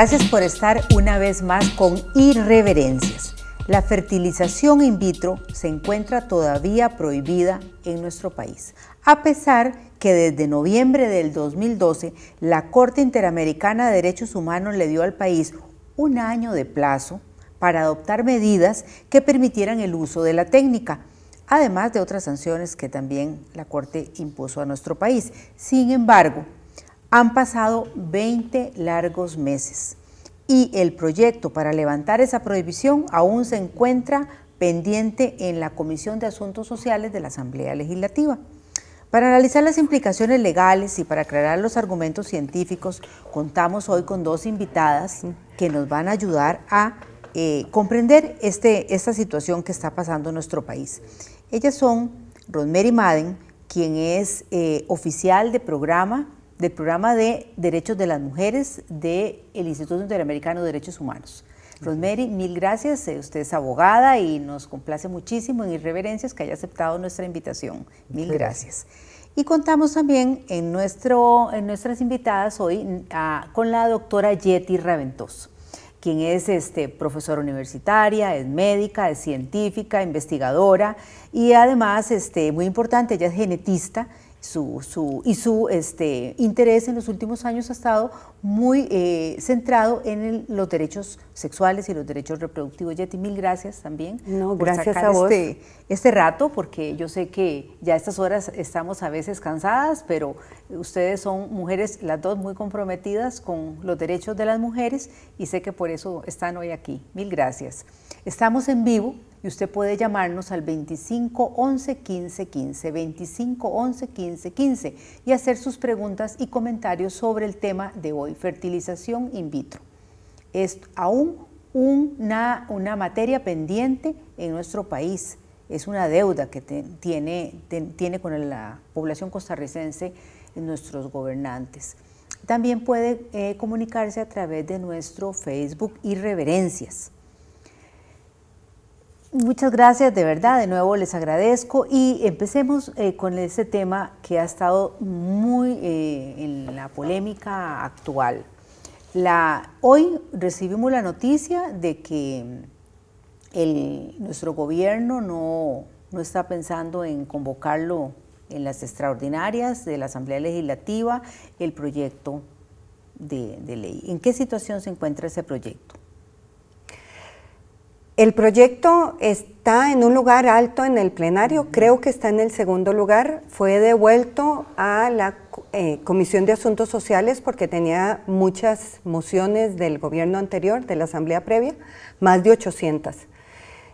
Gracias por estar una vez más con Irreverencias. La fertilización in vitro se encuentra todavía prohibida en nuestro país, a pesar que desde noviembre del 2012 la Corte Interamericana de Derechos Humanos le dio al país un año de plazo para adoptar medidas que permitieran el uso de la técnica, además de otras sanciones que también la Corte impuso a nuestro país. Sin embargo, han pasado 20 largos meses y el proyecto para levantar esa prohibición aún se encuentra pendiente en la Comisión de Asuntos Sociales de la Asamblea Legislativa. Para analizar las implicaciones legales y para aclarar los argumentos científicos, contamos hoy con dos invitadas que nos van a ayudar a eh, comprender este, esta situación que está pasando en nuestro país. Ellas son Rosemary Madden, quien es eh, oficial de programa del programa de Derechos de las Mujeres del Instituto Interamericano de Derechos Humanos. Rosemary, mil gracias. Eh, usted es abogada y nos complace muchísimo en Irreverencias que haya aceptado nuestra invitación. Mil gracias. Y contamos también en, nuestro, en nuestras invitadas hoy con la doctora Yeti raventoso quien es este, profesora universitaria, es médica, es científica, investigadora y además, este, muy importante, ella es genetista su, su, y su este, interés en los últimos años ha estado muy eh, centrado en los derechos sexuales y los derechos reproductivos. Yeti, mil gracias también. por gracias a Este, este, rato, porque yo sé que ya a estas horas estamos a veces cansadas, pero ustedes son mujeres, las dos muy comprometidas con los derechos de las mujeres y sé que por eso están hoy aquí. Mil gracias. Estamos en vivo y usted puede llamarnos al 25 11 15 15, 25 11 15 15 y hacer sus preguntas y comentarios sobre el tema de hoy, fertilización in vitro. Es aún una, materia pendiente en nuestro país, es una deuda que tiene, con la población costarricense nuestros gobernantes. También puede eh, comunicarse a través de nuestro Facebook Irreverencias Muchas gracias, de verdad, de nuevo les agradezco y empecemos eh, con ese tema que ha estado muy eh, en la polémica actual. hoy recibimos la noticia de que mm, nuestro gobierno no, está pensando en convocarlo en las extraordinarias de la Asamblea Legislativa el proyecto de ley. ¿En qué situación se encuentra ese proyecto? El proyecto está en un lugar alto en el plenario, creo que está en el segundo lugar. Fue devuelto a la eh, Comisión de Asuntos Sociales porque tenía muchas mociones del gobierno anterior, de la asamblea previa, más de 800.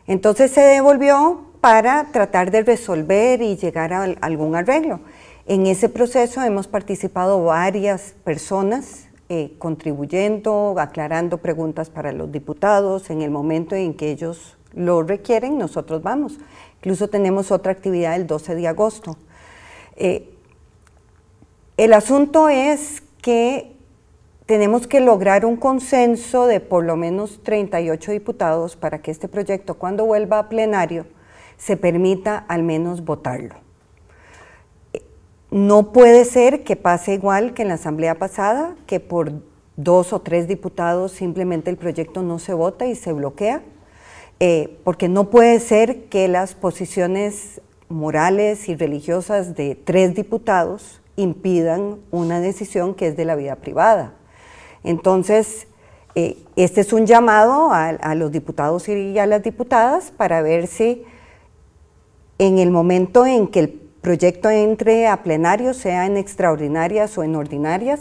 Entonces se devolvió para tratar de resolver y llegar a algún arreglo. En ese proceso hemos participado varias personas, eh, contribuyendo, aclarando preguntas para los diputados. En el momento en que ellos lo requieren, nosotros vamos. Incluso tenemos otra actividad el 12 de agosto. Eh, el asunto es que tenemos que lograr un consenso de por lo menos 38 diputados para que este proyecto, cuando vuelva a plenario, se permita al menos votarlo. No puede ser que pase igual que en la asamblea pasada, que por dos o tres diputados simplemente el proyecto no se vota y se bloquea, eh, porque no puede ser que las posiciones morales y religiosas de tres diputados impidan una decisión que es de la vida privada. Entonces, eh, este es un llamado a, a, los diputados y a las diputadas para ver si en el momento en que el proyecto entre a plenario, sea en extraordinarias o en ordinarias,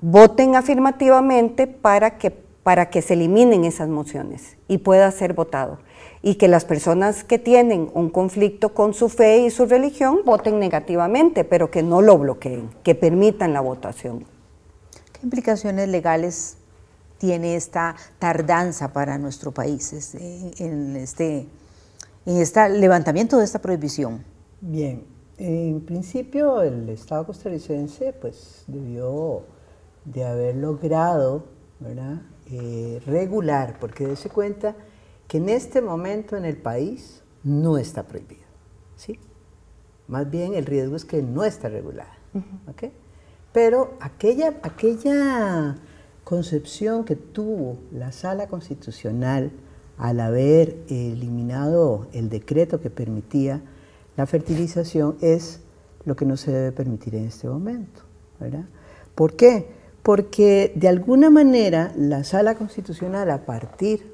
voten afirmativamente para que, para que se eliminen esas mociones y pueda ser votado. Y que las personas que tienen un conflicto con su fe y su religión voten negativamente, pero que no lo bloqueen, que permitan la votación. ¿Qué implicaciones legales tiene esta tardanza para nuestro país este, en, este, en este levantamiento de esta prohibición? Bien, en principio el Estado costarricense pues debió de haber logrado eh, regular, porque dése cuenta que en este momento en el país no está prohibido, ¿sí? Más bien el riesgo es que no está regulada, ¿ok? Pero aquella concepción que tuvo la Sala Constitucional al haber eliminado el decreto que permitía la fertilización es lo que no se debe permitir en este momento. ¿verdad? ¿Por qué? Porque de alguna manera la sala constitucional a partir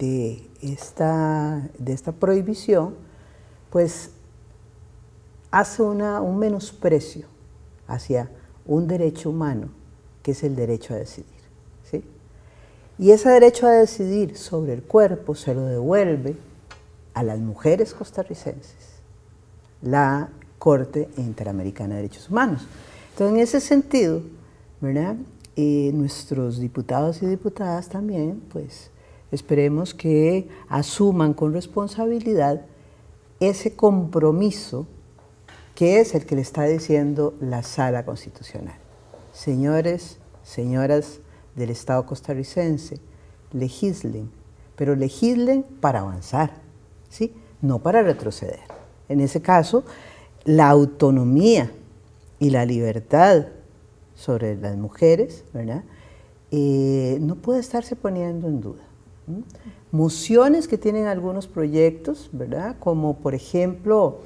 de esta, de esta prohibición, pues hace un menosprecio hacia un derecho humano, que es el derecho a decidir. Y ese derecho a decidir sobre el cuerpo se lo devuelve a las mujeres costarricenses la Corte Interamericana de Derechos Humanos. Entonces, en ese sentido, ¿verdad? Eh, nuestros diputados y diputadas también, pues, esperemos que asuman con responsabilidad ese compromiso que es el que le está diciendo la sala constitucional. Señores, señoras del Estado costarricense, legislen, pero legislen para avanzar, ¿sí? no para retroceder en ese caso, la autonomía y la libertad sobre las mujeres, ¿verdad? Eh, no puede estarse poniendo en duda. Mociones que tienen algunos proyectos, ¿verdad? Como por ejemplo,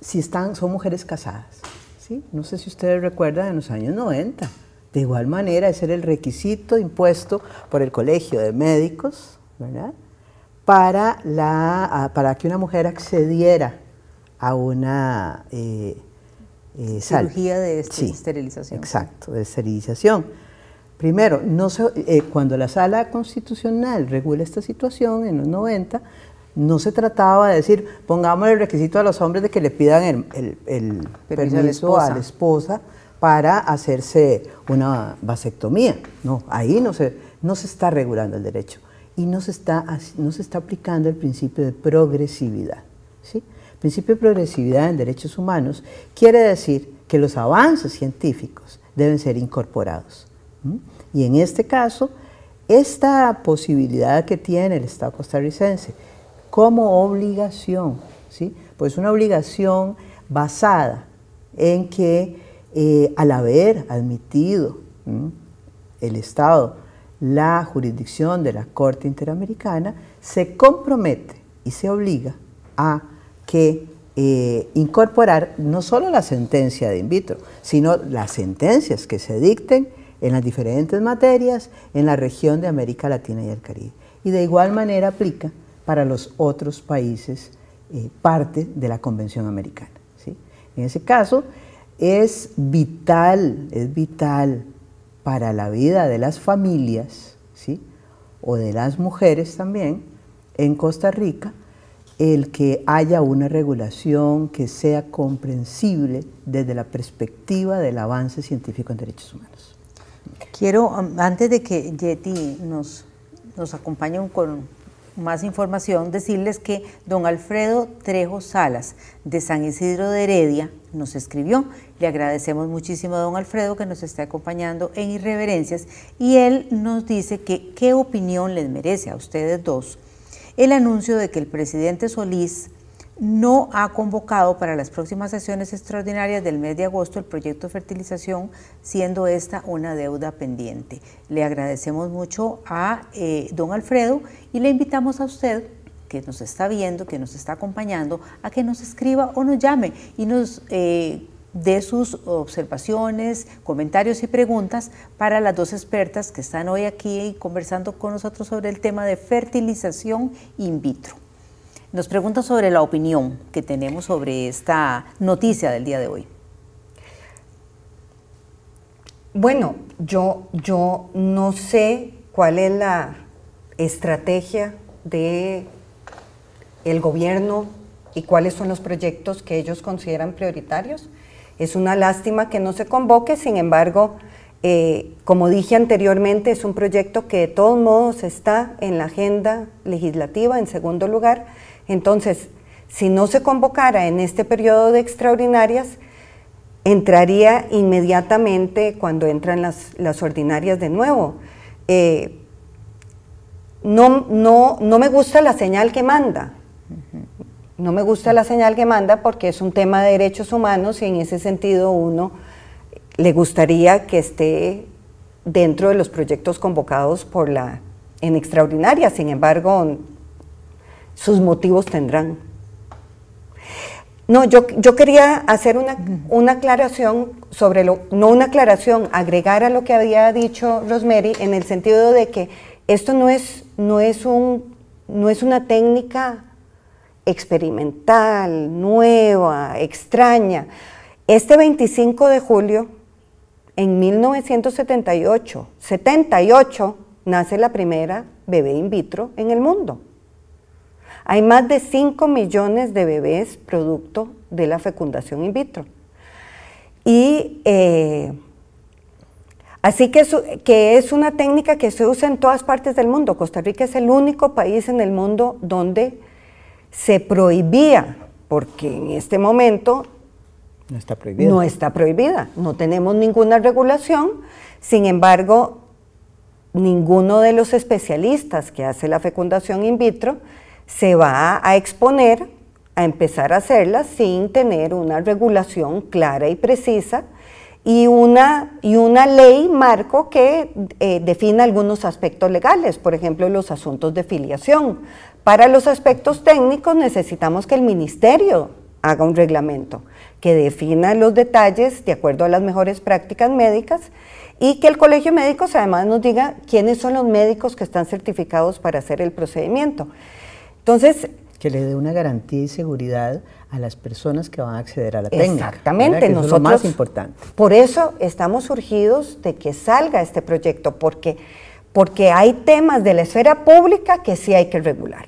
si están, son mujeres casadas, No sé si ustedes recuerdan en los años 90. De igual manera, ese era el requisito impuesto por el Colegio de Médicos, Para, para que una mujer accediera a una eh, eh, cirugía de este, esterilización. Exacto, de esterilización. Primero, eh, cuando la sala constitucional regula esta situación en los 90, no se trataba de decir, pongamos el requisito a los hombres de que le pidan el, permiso, a la, esposa. para hacerse una vasectomía. No, ahí no se, no se está regulando el derecho y no se está, no se está aplicando el principio de progresividad. ¿sí? El principio de progresividad en derechos humanos quiere decir que los avances científicos deben ser incorporados. Y en este caso, esta posibilidad que tiene el Estado costarricense como obligación, ¿sí? pues una obligación basada en que eh, al haber admitido el Estado la jurisdicción de la Corte Interamericana, se compromete y se obliga a que eh, incorporar no solo la sentencia de in vitro, sino las sentencias que se dicten en las diferentes materias en la región de América Latina y el Caribe. Y de igual manera aplica para los otros países eh, parte de la Convención Americana. ¿sí? En ese caso, es vital, es vital para la vida de las familias ¿sí? o de las mujeres también en Costa Rica el que haya una regulación que sea comprensible desde la perspectiva del avance científico en derechos humanos. Quiero, antes de que Yeti nos, nos acompañe con más información, decirles que don Alfredo Trejo Salas, de San Isidro de Heredia, nos escribió. Le agradecemos muchísimo a don Alfredo que nos está acompañando en Irreverencias y él nos dice que qué opinión les merece a ustedes dos el anuncio de que el presidente Solís no ha convocado para las próximas sesiones extraordinarias del mes de agosto el proyecto de fertilización, siendo esta una deuda pendiente. Le agradecemos mucho a eh, don Alfredo y le invitamos a usted que nos está viendo, que nos está acompañando, a que nos escriba o nos llame y nos eh, de sus observaciones, comentarios y preguntas para las dos expertas que están hoy aquí conversando con nosotros sobre el tema de fertilización in vitro. Nos pregunta sobre la opinión que tenemos sobre esta noticia del día de hoy. Bueno, yo, yo no sé cuál es la estrategia de el gobierno y cuáles son los proyectos que ellos consideran prioritarios es una lástima que no se convoque, sin embargo, eh, como dije anteriormente, es un proyecto que de todos modos está en la agenda legislativa en segundo lugar. Entonces, si no se convocara en este periodo de extraordinarias, entraría inmediatamente cuando entran las, ordinarias de nuevo. Eh, no, no, no me gusta la señal que manda. No me gusta la señal que manda porque es un tema de derechos humanos y en ese sentido uno le gustaría que esté dentro de los proyectos convocados por la en extraordinaria, sin embargo, sus motivos tendrán. No, yo, yo quería hacer una, una, aclaración sobre lo, no una aclaración, agregar a lo que había dicho Rosemary en el sentido de que esto no es, no es, un, no es una técnica experimental, nueva, extraña. Este 25 de julio, en 1978, 78, nace la primera bebé in vitro en el mundo. Hay más de 5 millones de bebés producto de la fecundación in vitro. Y eh, así que, que es una técnica que se usa en todas partes del mundo. Costa Rica es el único país en el mundo donde se prohibía, porque en este momento no está prohibida. No está prohibida, no tenemos ninguna regulación, sin embargo, ninguno de los especialistas que hace la fecundación in vitro se va a exponer a empezar a hacerla sin tener una regulación clara y precisa y una, y una ley marco que eh, defina algunos aspectos legales, por ejemplo, los asuntos de filiación. Para los aspectos técnicos necesitamos que el ministerio haga un reglamento que defina los detalles de acuerdo a las mejores prácticas médicas y que el Colegio Médico además nos diga quiénes son los médicos que están certificados para hacer el procedimiento. Entonces, le dé una garantía y seguridad a las personas que van a acceder a la técnica. Exactamente, nosotros. lo más importante. Por eso estamos urgidos de que salga este proyecto, porque, porque hay temas de la esfera pública que sí hay que regular.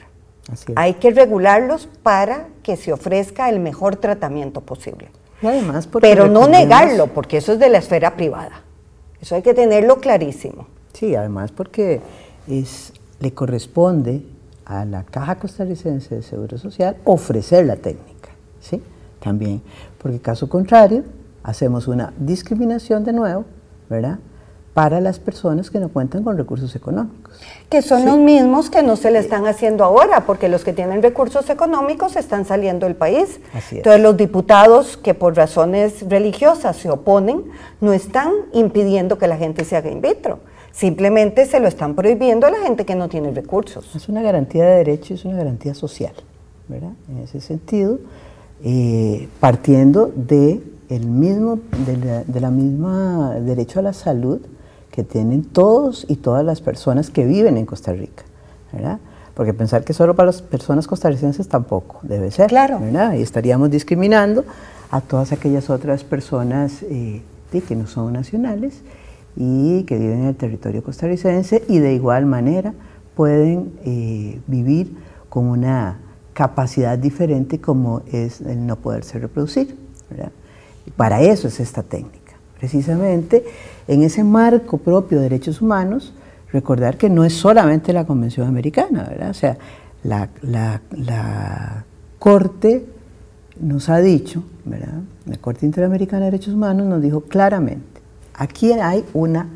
Hay que regularlos para que se ofrezca el mejor tratamiento posible. además Pero no negarlo, porque eso es de la esfera privada. Eso hay que tenerlo clarísimo. Sí, además porque es, le corresponde a la Caja Costarricense de Seguro Social ofrecer la técnica, ¿sí? También, porque caso contrario, hacemos una discriminación de nuevo, ¿verdad? Para las personas que no cuentan con recursos económicos. Que son los mismos que no se le están haciendo ahora, porque los que tienen recursos económicos están saliendo del país. Así Entonces los diputados que por razones religiosas se oponen no están impidiendo que la gente se haga in vitro Simplemente se lo están prohibiendo a la gente que no tiene recursos. Es una garantía de derecho y es una garantía social, ¿verdad? En ese sentido, eh, partiendo de el mismo, de la, misma derecho a la salud que tienen todos y todas las personas que viven en Costa Rica, ¿verdad? Porque pensar que solo para las personas costarricenses tampoco debe ser, claro. Y estaríamos discriminando a todas aquellas otras personas eh, que no son nacionales y que viven en el territorio costarricense y de igual manera pueden eh, vivir con una capacidad diferente como es el no poderse reproducir. para eso es esta técnica. Precisamente en ese marco propio de derechos humanos, recordar que no es solamente la Convención Americana, ¿verdad? o sea, la, la Corte nos ha dicho, ¿verdad? la Corte Interamericana de Derechos Humanos nos dijo claramente Aquí hay una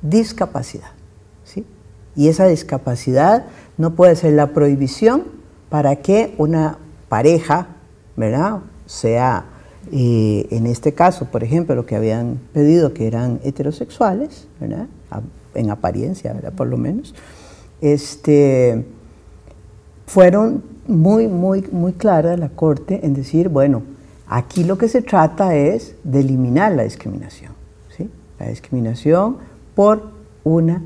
discapacidad. ¿sí? Y esa discapacidad no puede ser la prohibición para que una pareja, ¿verdad? Sea, eh, en este caso, por ejemplo, lo que habían pedido que eran heterosexuales, En apariencia, Por lo menos. Este, fueron muy, muy, muy claras la Corte en decir, bueno, aquí lo que se trata es de eliminar la discriminación discriminación por, una,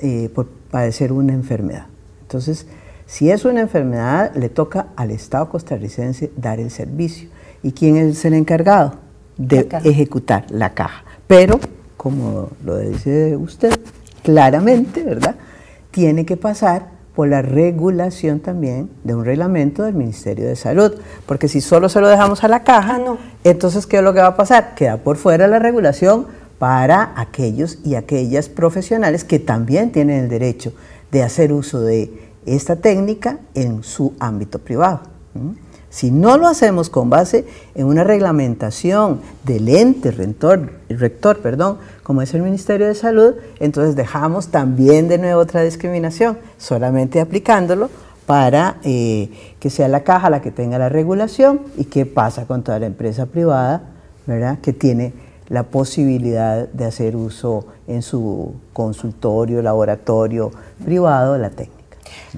eh, por padecer una enfermedad. Entonces, si es una enfermedad, le toca al Estado costarricense dar el servicio. ¿Y quién es el encargado? De ejecutar la caja. Pero, como lo dice usted claramente, ¿verdad? Tiene que pasar por la regulación también de un reglamento del Ministerio de Salud. Porque si solo se lo dejamos a la caja, ah, no. entonces, ¿qué es lo que va a pasar? Queda por fuera la regulación para aquellos y aquellas profesionales que también tienen el derecho de hacer uso de esta técnica en su ámbito privado. Si no lo hacemos con base en una reglamentación del ente rector, rector perdón, como es el Ministerio de Salud, entonces dejamos también de nuevo otra discriminación, solamente aplicándolo para eh, que sea la caja la que tenga la regulación y qué pasa con toda la empresa privada ¿verdad? que tiene la posibilidad de hacer uso en su consultorio, laboratorio privado de la técnica.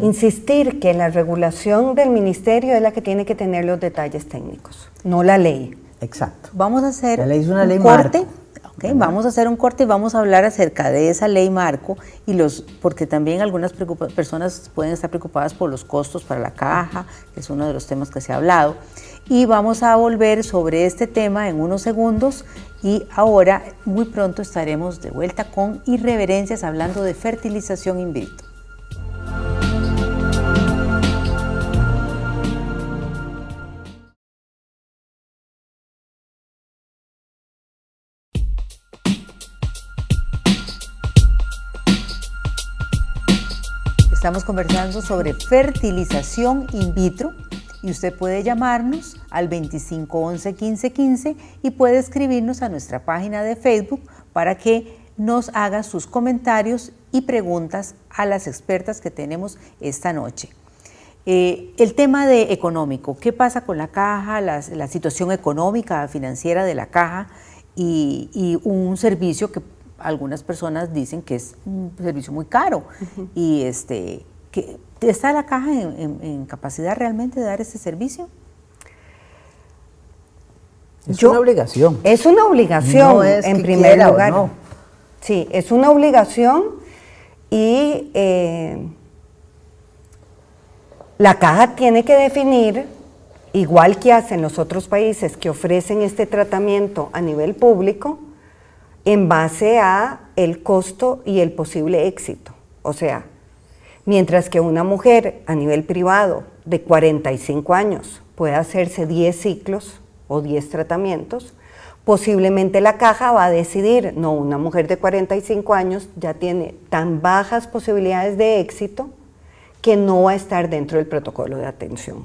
Insistir que la regulación del ministerio es la que tiene que tener los detalles técnicos, no la ley. Exacto. Vamos a hacer la ley una un ley corte. vamos a hacer un corte y vamos a hablar acerca de esa ley marco y los porque también algunas personas pueden estar preocupadas por los costos para la caja, que es uno de los temas que se ha hablado y vamos a volver sobre este tema en unos segundos y ahora muy pronto estaremos de vuelta con irreverencias hablando de fertilización in vitro. Estamos conversando sobre fertilización in vitro, y usted puede llamarnos al 2511 11 y puede escribirnos a nuestra página de Facebook para que nos haga sus comentarios y preguntas a las expertas que tenemos esta noche. Eh, el tema de económico, ¿qué pasa con la caja, la, situación económica, financiera de la caja y, un servicio que algunas personas dicen que es un servicio muy caro y este ¿Está la caja en, capacidad realmente de dar ese servicio? Es una obligación. Es una obligación, en primer lugar. Sí, es una obligación y eh, la caja tiene que definir, igual que hacen los otros países que ofrecen este tratamiento a nivel público, en base a el costo y el posible éxito. O sea, mientras que una mujer a nivel privado de 45 años puede hacerse 10 ciclos o 10 tratamientos, posiblemente la caja va a decidir, no, una mujer de 45 años ya tiene tan bajas posibilidades de éxito que no va a estar dentro del protocolo de atención.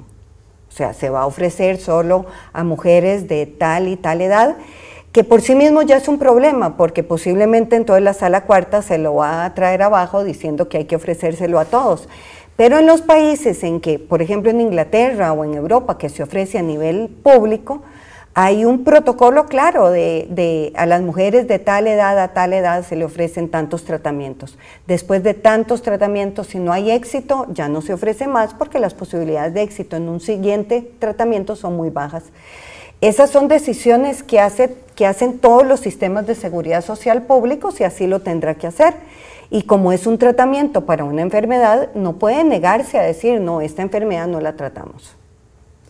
O sea, se va a ofrecer solo a mujeres de tal y tal edad que por sí mismo ya es un problema, porque posiblemente entonces la sala cuarta se lo va a traer abajo diciendo que hay que ofrecérselo a todos. Pero en los países en que, por ejemplo en Inglaterra o en Europa, que se ofrece a nivel público, hay un protocolo claro de, de, a las mujeres de tal edad a tal edad se le ofrecen tantos tratamientos. Después de tantos tratamientos, si no hay éxito, ya no se ofrece más porque las posibilidades de éxito en un siguiente tratamiento son muy bajas. Esas son decisiones que, que hacen todos los sistemas de seguridad social públicos y así lo tendrá que hacer. Y como es un tratamiento para una enfermedad, no puede negarse a decir, no, esta enfermedad no la tratamos.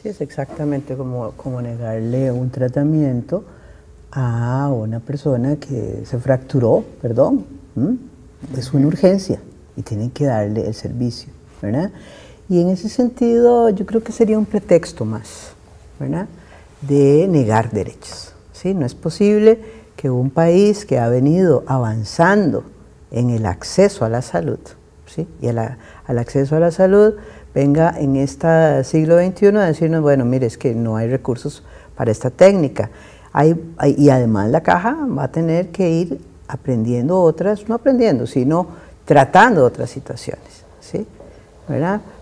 es exactamente como, negarle un tratamiento a una persona que se fracturó, perdón. Es una urgencia y tienen que darle el servicio, ¿verdad? Y en ese sentido yo creo que sería un pretexto más, ¿verdad? de negar derechos. ¿sí? No es posible que un país que ha venido avanzando en el acceso a la salud ¿sí? y a al acceso a la salud venga en este siglo XXI a decirnos, bueno, mire, es que no hay recursos para esta técnica. y además la caja va a tener que ir aprendiendo otras, no aprendiendo, sino tratando otras situaciones. ¿sí?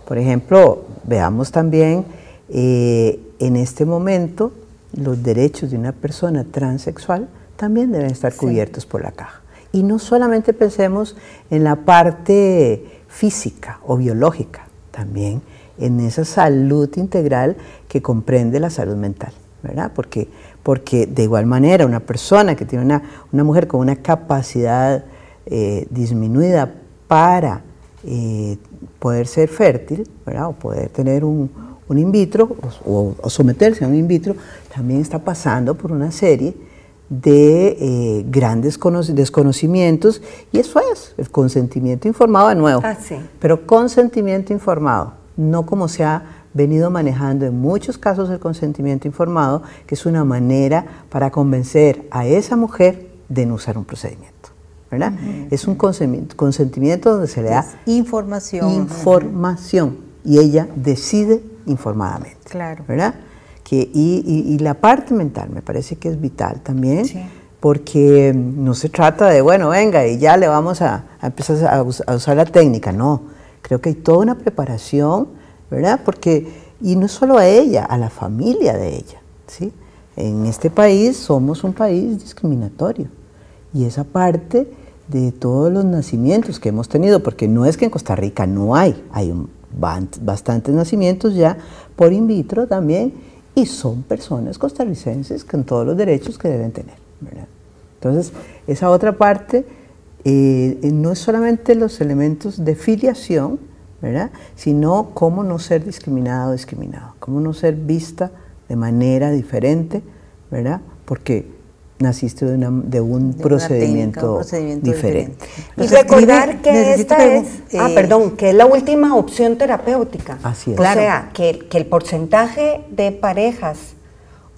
Por ejemplo, veamos también eh, en este momento los derechos de una persona transexual también deben estar cubiertos por la caja. Y no solamente pensemos en la parte física o biológica, también en esa salud integral que comprende la salud mental, ¿verdad? Porque, porque de igual manera una persona que tiene una, mujer con una capacidad eh, disminuida para eh, poder ser fértil, ¿verdad? O poder tener un, un in vitro o, someterse a un in vitro, también está pasando por una serie de eh, grandes desconocimientos y eso es el consentimiento informado de nuevo. Ah, Pero consentimiento informado, no como se ha venido manejando en muchos casos el consentimiento informado, que es una manera para convencer a esa mujer de no usar un procedimiento. ¿verdad? Es un consentimiento donde se le da información. Y ella decide informadamente. Claro. ¿Verdad? Que, y, la parte mental me parece que es vital también, porque no se trata de, bueno, venga, y ya le vamos a, empezar a, a, usar la técnica, no. Creo que hay toda una preparación, ¿verdad? Porque, y no solo a ella, a la familia de ella, ¿sí? En este país somos un país discriminatorio y esa parte de todos los nacimientos que hemos tenido, porque no es que en Costa Rica no hay, hay un bastantes nacimientos ya por in vitro también y son personas costarricenses con todos los derechos que deben tener. Entonces, esa otra parte eh, no es solamente los elementos de filiación, ¿verdad? sino cómo no ser discriminado o discriminado, cómo no ser vista de manera diferente, ¿verdad? porque naciste de, un procedimiento, diferente. Y recordar que esta es, ah, eh, perdón, que es la última opción terapéutica. Así es. O sea, que, el porcentaje de parejas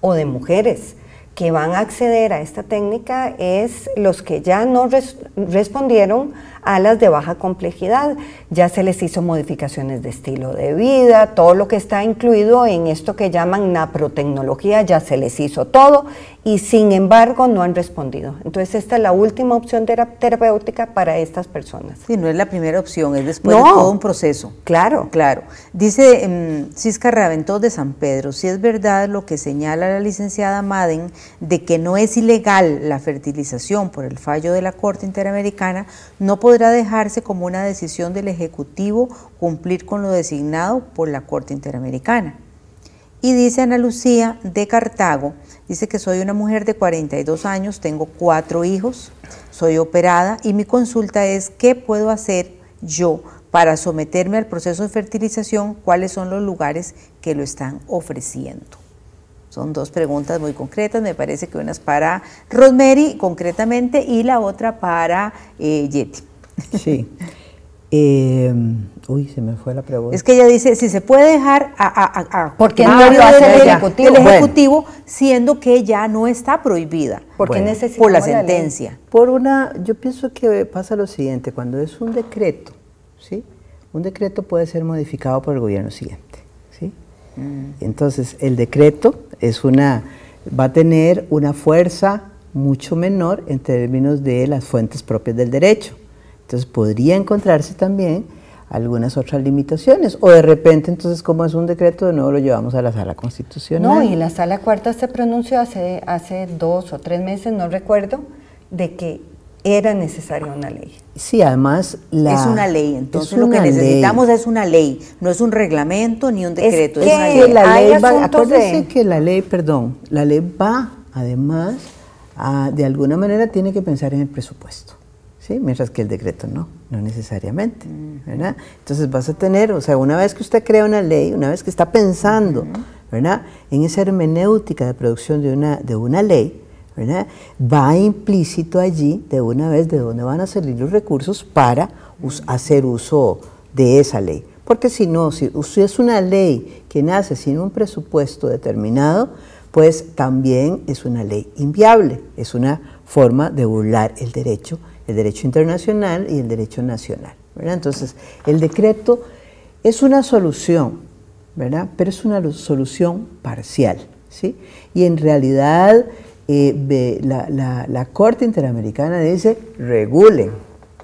o de mujeres que van a acceder a esta técnica es los que ya no respondieron alas de baja complejidad. Ya se les hizo modificaciones de estilo de vida, todo lo que está incluido en esto que llaman naprotecnología, ya se les hizo todo y sin embargo no han respondido. Entonces esta es la última opción terapéutica para estas personas. y no es la primera opción, es después de todo un proceso. Claro. Claro. Dice um, Cisca de San Pedro, si es verdad lo que señala la licenciada Madden de que no es ilegal la fertilización por el fallo de la Corte Interamericana, no puede podrá dejarse como una decisión del Ejecutivo cumplir con lo designado por la Corte Interamericana. Y dice Ana Lucía de Cartago, dice que soy una mujer de 42 años, tengo cuatro hijos, soy operada y mi consulta es qué puedo hacer yo para someterme al proceso de fertilización, cuáles son los lugares que lo están ofreciendo. Son dos preguntas muy concretas, me parece que una es para Rosemary concretamente y la otra para eh, Yeti. Sí. Eh, uy, se me fue la pregunta. Es que ella dice, si se puede dejar a, porque no lo hace el ejecutivo, siendo que ya no está prohibida porque por la sentencia. por una, yo pienso que pasa lo siguiente, cuando es un decreto, ¿sí? Un decreto puede ser modificado por el gobierno siguiente, ¿sí? Mm. Entonces, el decreto es una va a tener una fuerza mucho menor en términos de las fuentes propias del derecho. Entonces podría encontrarse también algunas otras limitaciones. O de repente, entonces, como es un decreto, de nuevo lo llevamos a la sala constitucional. No, y la sala cuarta se pronunció hace, hace dos o tres meses, no recuerdo, de que era necesaria una ley. Sí, además la... Es una ley, entonces lo que necesitamos es una ley, no es un reglamento ni un decreto, es, que La ley va, que la ley, perdón, la ley va, además, de alguna manera tiene que pensar en el presupuesto. Mientras que el decreto no, no necesariamente, Entonces vas a tener, o sea, una vez que usted crea una ley, una vez que está pensando, ¿verdad? En esa hermenéutica de producción de una, de una ley, ¿verdad? Va implícito allí de una vez de dónde van a salir los recursos para hacer uso de esa ley. Porque si no, si usted es una ley que nace sin un presupuesto determinado, pues también es una ley inviable, es una forma de burlar el derecho el derecho internacional y el derecho nacional. Entonces, el decreto es una solución, ¿verdad? pero es una solución parcial. ¿sí? Y en realidad eh, la, Corte Interamericana dice regulen.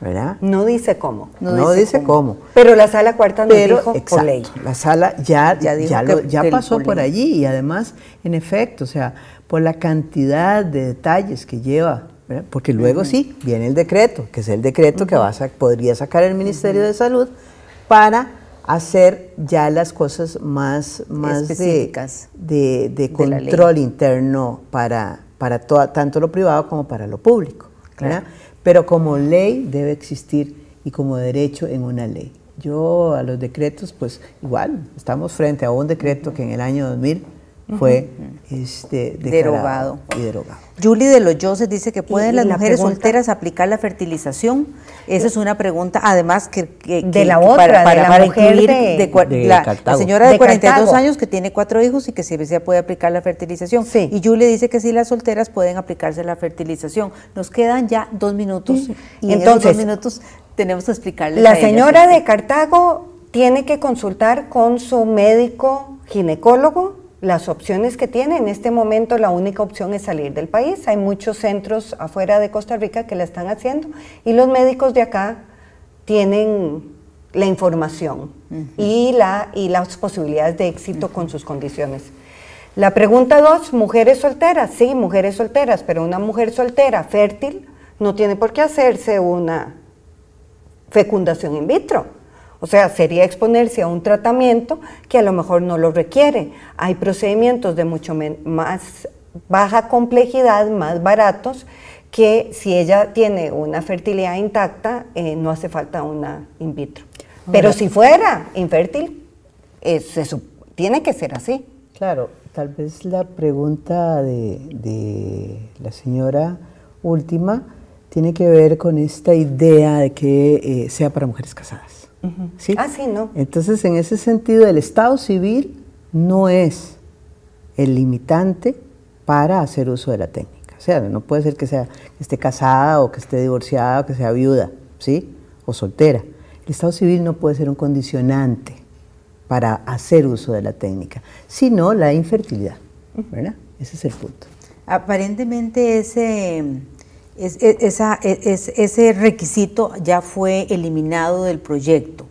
¿verdad? No dice cómo. No, dice, cómo. Pero la sala cuarta no dijo por ley. La sala ya, ya, ya, pasó por allí y además, en efecto, o sea, por la cantidad de detalles que lleva porque luego sí, viene el decreto, que es el decreto que podría sacar el Ministerio de Salud para hacer ya las cosas más, más Específicas de, control interno para, para toda, tanto lo privado como para lo público. Pero como ley debe existir y como derecho en una ley. Yo a los decretos, pues igual, estamos frente a un decreto que en el año 2000 fue este, derogado. Y derogado. Julie de los Joses dice que pueden las mujeres solteras aplicar la fertilización. Esa es una pregunta, además que, de la otra, para, de la mujer de, la, señora de, 42 años que tiene cuatro hijos y que si se puede aplicar la fertilización. Y Julie dice que sí las solteras pueden aplicarse la fertilización. Nos quedan ya dos minutos y entonces dos minutos tenemos que explicarle. La señora de Cartago tiene que consultar con su médico ginecólogo las opciones que tiene. En este momento la única opción es salir del país. Hay muchos centros afuera de Costa Rica que la están haciendo y los médicos de acá tienen la información y, la, y las posibilidades de éxito con sus condiciones. La pregunta dos, mujeres solteras. Sí, mujeres solteras, pero una mujer soltera fértil no tiene por qué hacerse una fecundación in vitro o sea, sería exponerse a un tratamiento que a lo mejor no lo requiere. Hay procedimientos de mucho más baja complejidad, más baratos, que si ella tiene una fertilidad intacta, eh, no hace falta una in vitro. Pero si fuera infértil, eh, tiene que ser así. Claro, tal vez la pregunta de, la señora última tiene que ver con esta idea de que eh, sea para mujeres casadas. ¿sí? Ah, sí, no. Entonces, en ese sentido, el Estado civil no es el limitante para hacer uso de la técnica. O sea, no puede ser que, sea, que esté casada o que esté divorciada o que sea viuda, ¿sí? O soltera. El Estado civil no puede ser un condicionante para hacer uso de la técnica, sino la infertilidad, ¿verdad? Ese es el punto. Aparentemente ese esa, es, ese requisito ya fue eliminado del proyecto,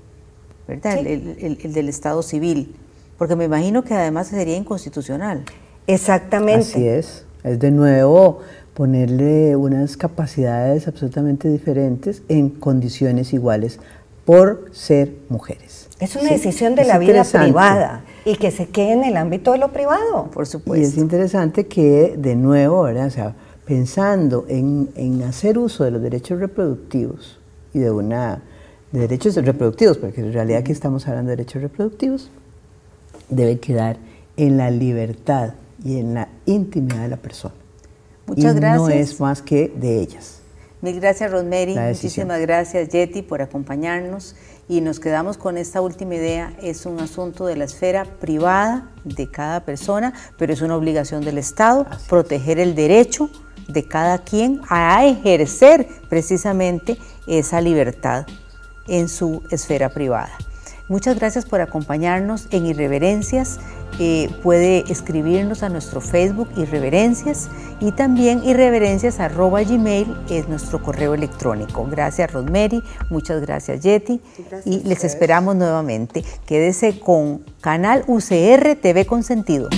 ¿verdad? El, del Estado civil, porque me imagino que además sería inconstitucional. Exactamente. Así es. Es de nuevo ponerle unas capacidades absolutamente diferentes en condiciones iguales por ser mujeres. Es una decisión de la vida privada y que se quede en el ámbito de lo privado. Por supuesto. Y es interesante que, de nuevo, ¿verdad? O sea, pensando en, en, hacer uso de los derechos reproductivos y de una de derechos reproductivos, porque en realidad aquí estamos hablando de derechos reproductivos, debe quedar en la libertad y en la intimidad de la persona. Muchas y gracias. No es más que de ellas. Mil gracias, Rosemary. Muchísimas gracias, Yeti, por acompañarnos. Y nos quedamos con esta última idea. Es un asunto de la esfera privada de cada persona, pero es una obligación del Estado proteger el derecho de cada quien a ejercer precisamente esa libertad en su esfera privada. Muchas gracias por acompañarnos en Irreverencias. Eh, puede escribirnos a nuestro Facebook Irreverencias y también irreverencias.gmail es nuestro correo electrónico. Gracias Rosemary, muchas gracias Yeti y les esperamos nuevamente. Quédese con Canal UCR TV Consentido.